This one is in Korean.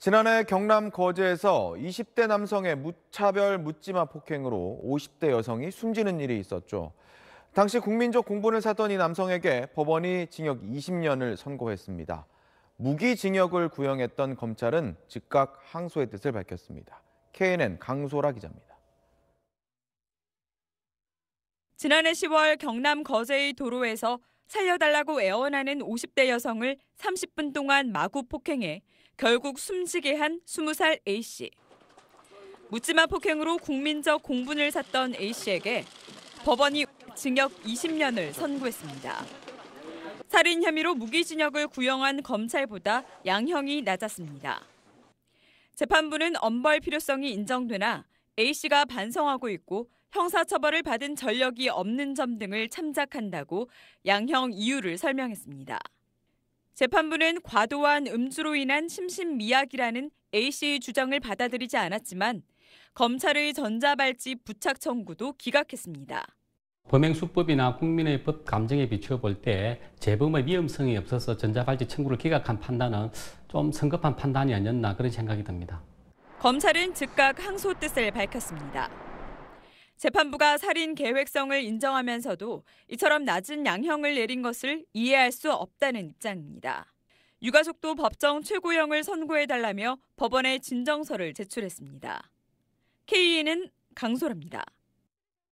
지난해 경남 거제에서 20대 남성의 무차별 묻지마 폭행으로 50대 여성이 숨지는 일이 있었죠. 당시 국민적 공분을 사던 이 남성에게 법원이 징역 20년을 선고했습니다. 무기징역을 구형했던 검찰은 즉각 항소의 뜻을 밝혔습니다. KNN 강소라 기자입니다. 지난해 10월 경남 거제의 도로에서 살려달라고 애원하는 50대 여성을 30분 동안 마구 폭행해 결국 숨지게 한 20살 A씨. 묻지마 폭행으로 국민적 공분을 샀던 A씨에게 법원이 징역 20년을 선고했습니다. 살인 혐의로 무기징역을 구형한 검찰보다 양형이 낮았습니다. 재판부는 엄벌 필요성이 인정되나 A씨가 반성하고 있고 형사처벌을 받은 전력이 없는 점 등을 참작한다고 양형 이유를 설명했습니다. 재판부는 과도한 음주로 인한 심신미약이라는 A씨의 주장을 받아들이지 않았지만 검찰의 전자발찌 부착 청구도 기각했습니다. 범행 수법이나 국민의 법 감정에 비추어 볼 때 재범의 위험성이 없어서 전자발찌 청구를 기각한 판단은 좀 성급한 판단이 아니었나 그런 생각이 듭니다. 검찰은 즉각 항소 뜻을 밝혔습니다. 재판부가 살인 계획성을 인정하면서도 이처럼 낮은 양형을 내린 것을 이해할 수 없다는 입장입니다. 유가족도 법정 최고형을 선고해달라며 법원에 진정서를 제출했습니다. KN은 강소랍니다.